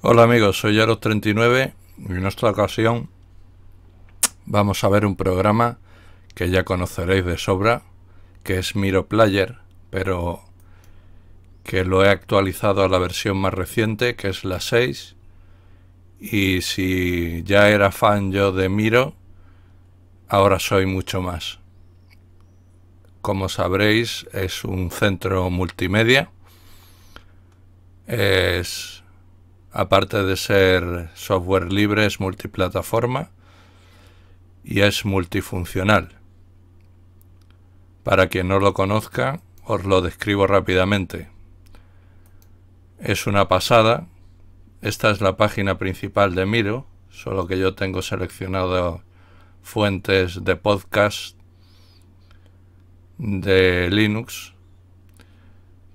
Hola amigos, soy los 39 y en esta ocasión vamos a ver un programa que ya conoceréis de sobra, que es Miro Player, pero que lo he actualizado a la versión más reciente, que es la 6. Y si ya era fan yo de Miro, ahora soy mucho más. Como sabréis, es un centro multimedia. Es aparte de ser software libre, es multiplataforma y es multifuncional. Para quien no lo conozca, os lo describo rápidamente. Es una pasada. Esta es la página principal de Miro, solo que yo tengo seleccionado fuentes de podcast de Linux,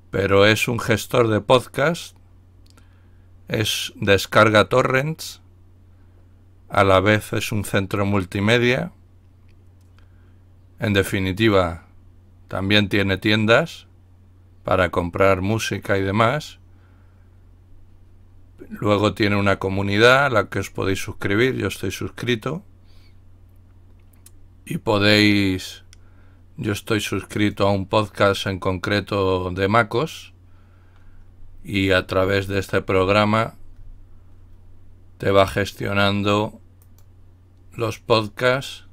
pero es un gestor de podcast es descarga torrents, a la vez es un centro multimedia, en definitiva también tiene tiendas para comprar música y demás, luego tiene una comunidad a la que os podéis suscribir, yo estoy suscrito, y podéis, yo estoy suscrito a un podcast en concreto de Macos, y a través de este programa te va gestionando los podcasts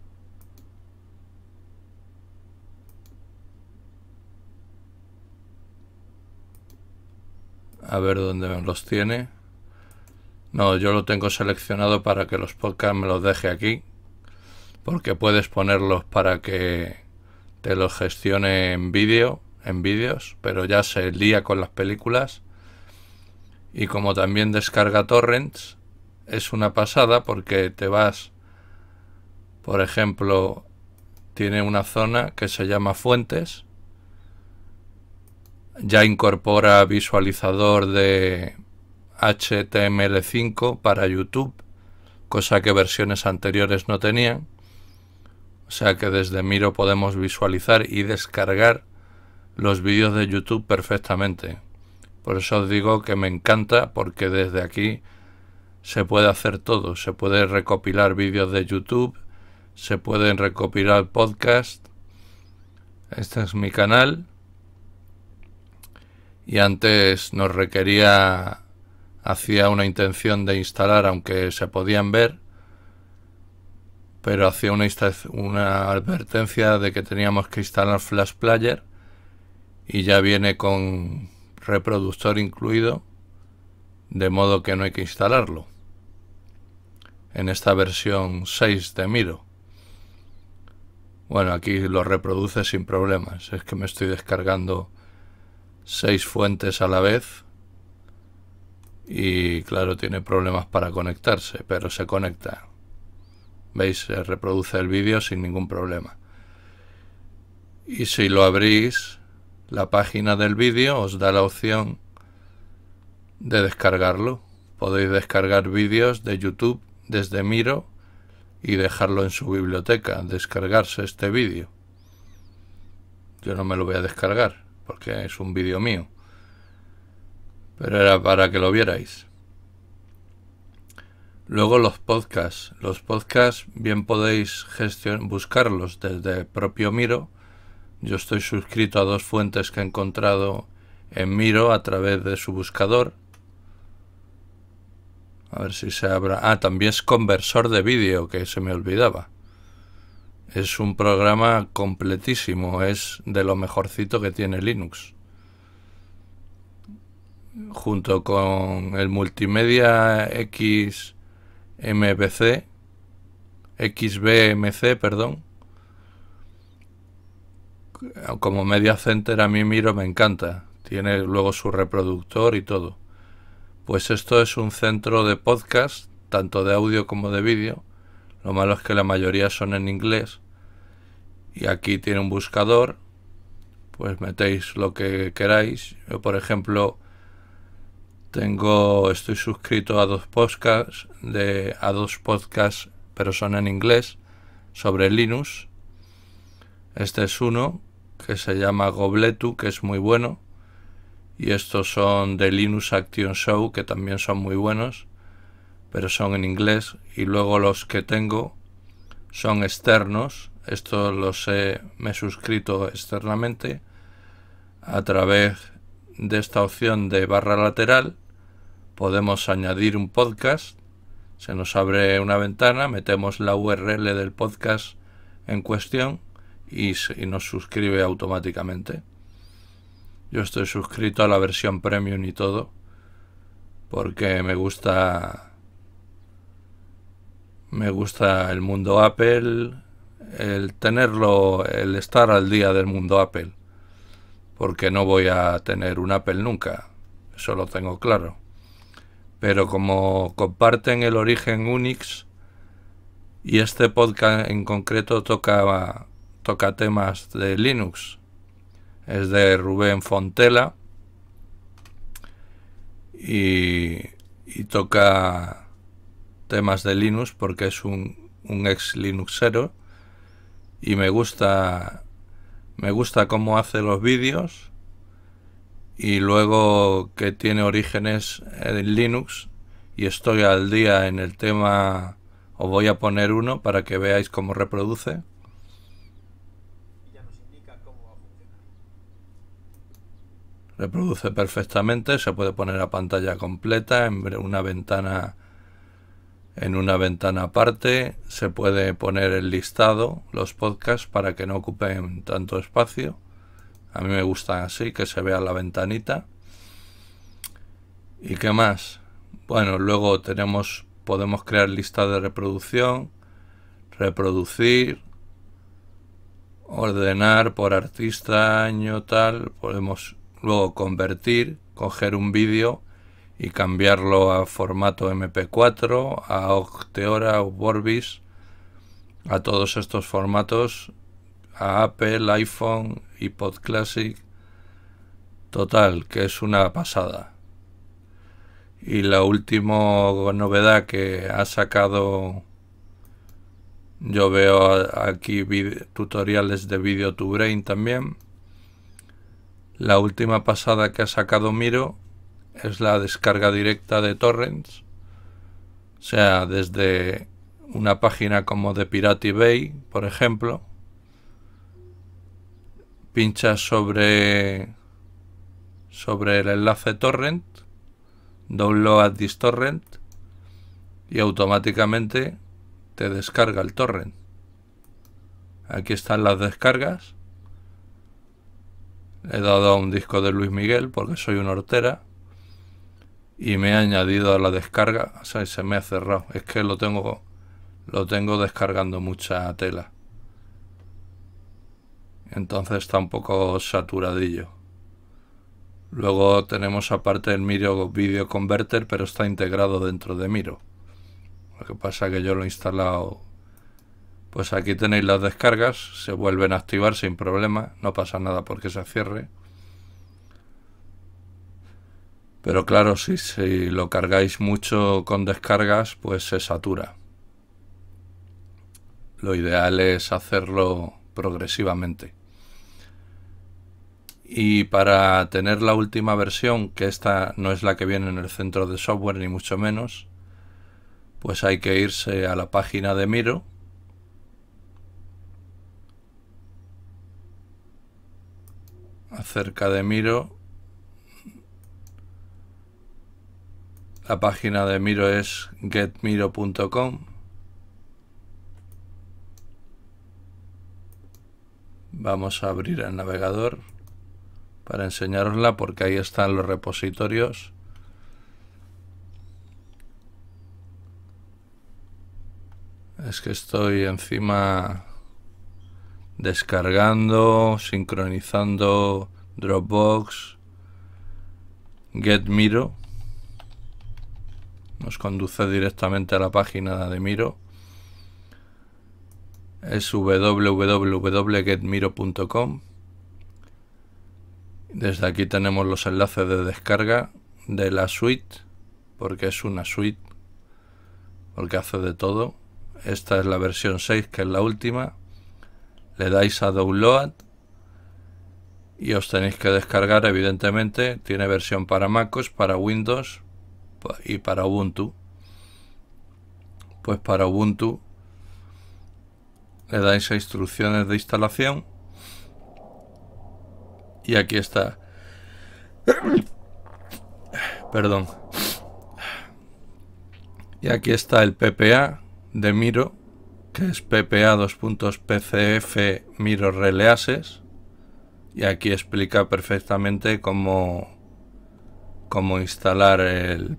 a ver dónde los tiene no, yo lo tengo seleccionado para que los podcasts me los deje aquí porque puedes ponerlos para que te los gestione en vídeo en vídeos pero ya se lía con las películas y como también descarga torrents, es una pasada porque te vas, por ejemplo, tiene una zona que se llama fuentes, ya incorpora visualizador de HTML5 para YouTube, cosa que versiones anteriores no tenían. O sea que desde Miro podemos visualizar y descargar los vídeos de YouTube perfectamente. Por eso os digo que me encanta porque desde aquí se puede hacer todo. Se puede recopilar vídeos de YouTube, se pueden recopilar podcasts. Este es mi canal. Y antes nos requería, hacía una intención de instalar, aunque se podían ver, pero hacía una, una advertencia de que teníamos que instalar Flash Player y ya viene con reproductor incluido, de modo que no hay que instalarlo. En esta versión 6 de Miro. Bueno, aquí lo reproduce sin problemas. Es que me estoy descargando seis fuentes a la vez. Y claro, tiene problemas para conectarse, pero se conecta. ¿Veis? Se reproduce el vídeo sin ningún problema. Y si lo abrís, la página del vídeo os da la opción de descargarlo. Podéis descargar vídeos de YouTube desde Miro y dejarlo en su biblioteca, descargarse este vídeo. Yo no me lo voy a descargar porque es un vídeo mío. Pero era para que lo vierais. Luego los podcasts. Los podcasts bien podéis buscarlos desde el propio Miro yo estoy suscrito a dos fuentes que he encontrado en Miro a través de su buscador. A ver si se abra. Ah, también es conversor de vídeo, que se me olvidaba. Es un programa completísimo, es de lo mejorcito que tiene Linux. Junto con el multimedia xmbc XBMC, perdón, como Media Center a mí Miro me encanta. Tiene luego su reproductor y todo. Pues esto es un centro de podcast, tanto de audio como de vídeo. Lo malo es que la mayoría son en inglés. Y aquí tiene un buscador. Pues metéis lo que queráis. Yo, por ejemplo, tengo, estoy suscrito a dos podcasts, de, a dos podcasts, pero son en inglés, sobre Linux. Este es uno que se llama Gobletu, que es muy bueno. Y estos son de Linux Action Show, que también son muy buenos, pero son en inglés. Y luego los que tengo son externos. Estos los he, me he suscrito externamente a través de esta opción de barra lateral. Podemos añadir un podcast. Se nos abre una ventana, metemos la URL del podcast en cuestión y, nos suscribe automáticamente. Yo estoy suscrito a la versión premium y todo, porque me gusta me gusta el mundo Apple, el tenerlo, el estar al día del mundo Apple, porque no voy a tener un Apple nunca, eso lo tengo claro. Pero como comparten el origen Unix y este podcast en concreto toca toca temas de Linux. Es de Rubén Fontela. Y, toca temas de Linux porque es un, un ex Linuxero. Y me gusta, me gusta cómo hace los vídeos. Y luego que tiene orígenes en Linux. Y estoy al día en el tema. Os voy a poner uno para que veáis cómo reproduce. reproduce perfectamente, se puede poner a pantalla completa en una ventana en una ventana aparte, se puede poner el listado, los podcasts para que no ocupen tanto espacio. A mí me gusta así que se vea la ventanita. ¿Y qué más? Bueno, luego tenemos podemos crear lista de reproducción, reproducir, ordenar por artista, año, tal, podemos luego convertir, coger un vídeo y cambiarlo a formato MP4, a Octeora o Vorbis, a todos estos formatos, a Apple, iPhone, iPod Classic. Total, que es una pasada. Y la última novedad que ha sacado, yo veo aquí tutoriales de Video to Brain también. La última pasada que ha sacado Miro es la descarga directa de torrents. O sea, desde una página como de Pirate Bay, por ejemplo, pinchas sobre, sobre el enlace torrent, download this torrent y automáticamente te descarga el torrent. Aquí están las descargas he dado a un disco de Luis Miguel porque soy un hortera y me he añadido a la descarga, o sea, se me ha cerrado. Es que lo tengo, lo tengo descargando mucha tela. Entonces está un poco saturadillo. Luego tenemos aparte el Miro Video Converter, pero está integrado dentro de Miro. Lo que pasa es que yo lo he instalado pues aquí tenéis las descargas, se vuelven a activar sin problema, no pasa nada porque se cierre. Pero claro, si, si lo cargáis mucho con descargas, pues se satura. Lo ideal es hacerlo progresivamente. Y para tener la última versión, que esta no es la que viene en el centro de software ni mucho menos, pues hay que irse a la página de Miro, acerca de Miro. La página de Miro es getmiro.com. Vamos a abrir el navegador para enseñarosla porque ahí están los repositorios. Es que estoy encima descargando, sincronizando Dropbox, Get Miro. Nos conduce directamente a la página de Miro. Es www.getmiro.com. Desde aquí tenemos los enlaces de descarga de la suite, porque es una suite, porque hace de todo. Esta es la versión 6, que es la última le dais a download y os tenéis que descargar evidentemente tiene versión para MacOS, para Windows y para Ubuntu pues para Ubuntu le dais a instrucciones de instalación y aquí está perdón y aquí está el PPA de Miro que es ppa2.pcf miro releases y aquí explica perfectamente cómo, cómo instalar el,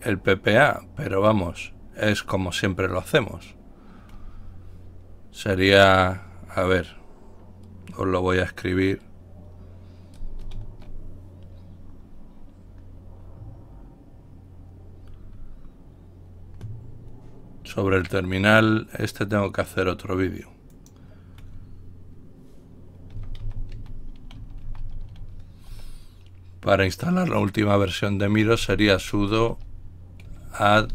el ppa pero vamos es como siempre lo hacemos sería a ver os lo voy a escribir Sobre el terminal, este tengo que hacer otro vídeo. Para instalar la última versión de Miro sería sudo add-apt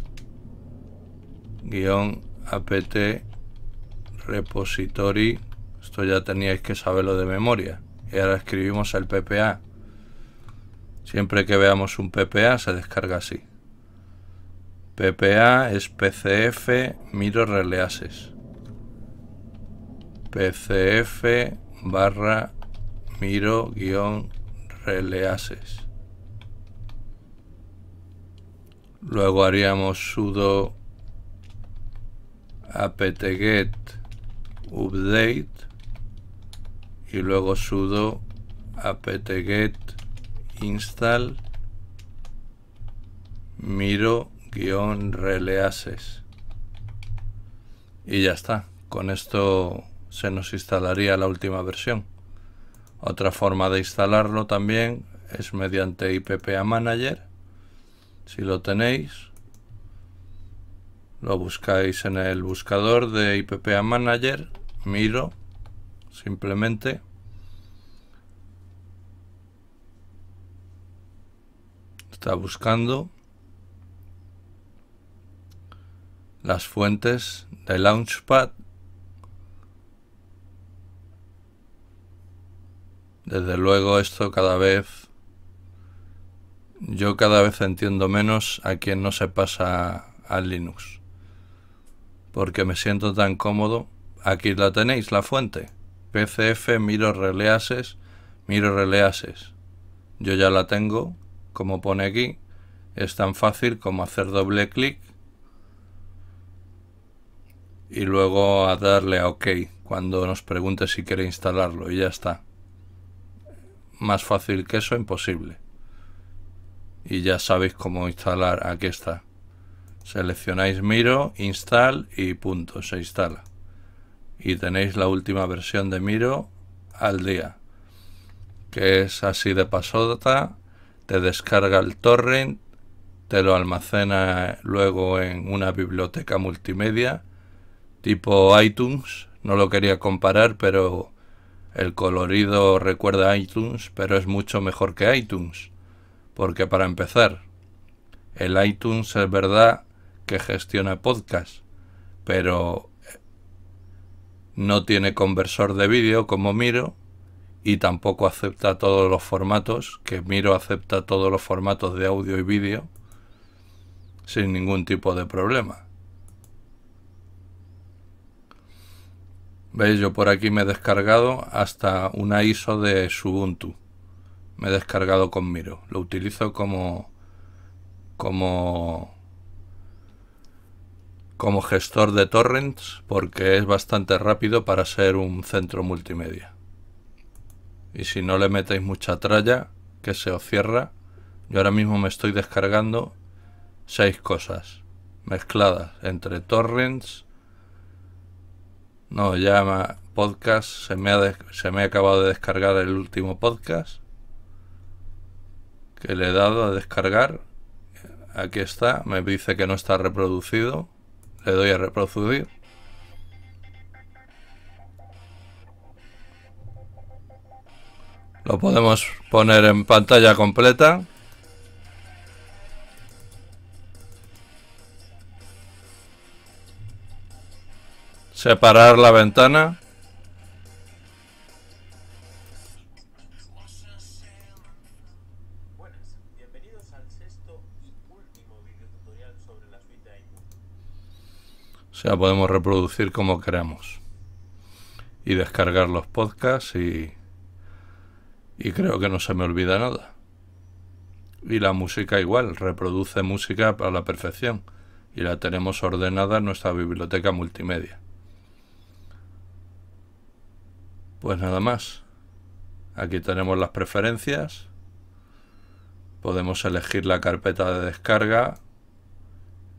repository. Esto ya teníais que saberlo de memoria. Y ahora escribimos el PPA. Siempre que veamos un PPA se descarga así. PPA es PCF miro releases. PCF barra miro guión releases. Luego haríamos sudo apt-get update y luego sudo apt-get install miro guión releases y ya está con esto se nos instalaría la última versión otra forma de instalarlo también es mediante IPPA Manager si lo tenéis lo buscáis en el buscador de IPPA Manager miro simplemente está buscando las fuentes de Launchpad Desde luego esto cada vez... Yo cada vez entiendo menos a quien no se pasa al Linux. Porque me siento tan cómodo. Aquí la tenéis, la fuente. PCF miro releases, miro releases. Yo ya la tengo, como pone aquí. Es tan fácil como hacer doble clic y luego a darle a OK cuando nos pregunte si quiere instalarlo y ya está. Más fácil que eso, imposible. Y ya sabéis cómo instalar, aquí está. Seleccionáis Miro, Install y punto, se instala. Y tenéis la última versión de Miro al día. Que es así de pasota, te descarga el torrent, te lo almacena luego en una biblioteca multimedia tipo iTunes. No lo quería comparar, pero el colorido recuerda iTunes, pero es mucho mejor que iTunes. Porque para empezar, el iTunes es verdad que gestiona podcast, pero no tiene conversor de vídeo como Miro y tampoco acepta todos los formatos, que Miro acepta todos los formatos de audio y vídeo sin ningún tipo de problema. Veis, yo por aquí me he descargado hasta una ISO de Ubuntu. Me he descargado con Miro. Lo utilizo como como como gestor de torrents porque es bastante rápido para ser un centro multimedia. Y si no le metéis mucha tralla, que se os cierra, yo ahora mismo me estoy descargando seis cosas mezcladas entre torrents, no, llama podcast. Se me, ha se me ha acabado de descargar el último podcast que le he dado a descargar. Aquí está, me dice que no está reproducido. Le doy a reproducir. Lo podemos poner en pantalla completa. Separar la ventana. O sea, podemos reproducir como queramos. Y descargar los podcasts y... Y creo que no se me olvida nada. Y la música igual, reproduce música para la perfección. Y la tenemos ordenada en nuestra biblioteca multimedia. Pues nada más. Aquí tenemos las preferencias. Podemos elegir la carpeta de descarga.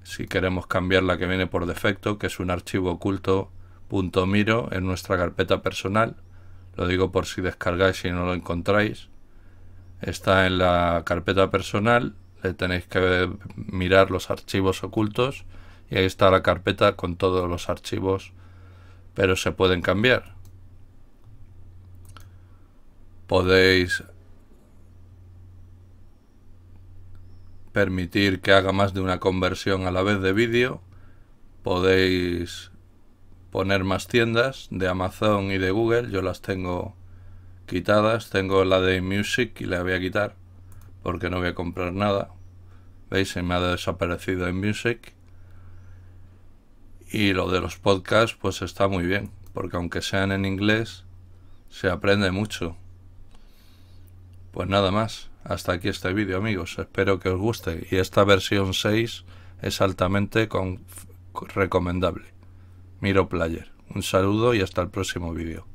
Si queremos cambiar la que viene por defecto, que es un archivo oculto .miro en nuestra carpeta personal. Lo digo por si descargáis y no lo encontráis. Está en la carpeta personal. Le tenéis que mirar los archivos ocultos. Y ahí está la carpeta con todos los archivos. Pero se pueden cambiar podéis permitir que haga más de una conversión a la vez de vídeo, podéis poner más tiendas de Amazon y de Google, yo las tengo quitadas, tengo la de Music y la voy a quitar porque no voy a comprar nada. ¿Veis? Se me ha desaparecido en Music. Y lo de los podcasts pues está muy bien, porque aunque sean en inglés, se aprende mucho. Pues nada más, hasta aquí este vídeo amigos, espero que os guste y esta versión 6 es altamente recomendable. Miro Player, un saludo y hasta el próximo vídeo.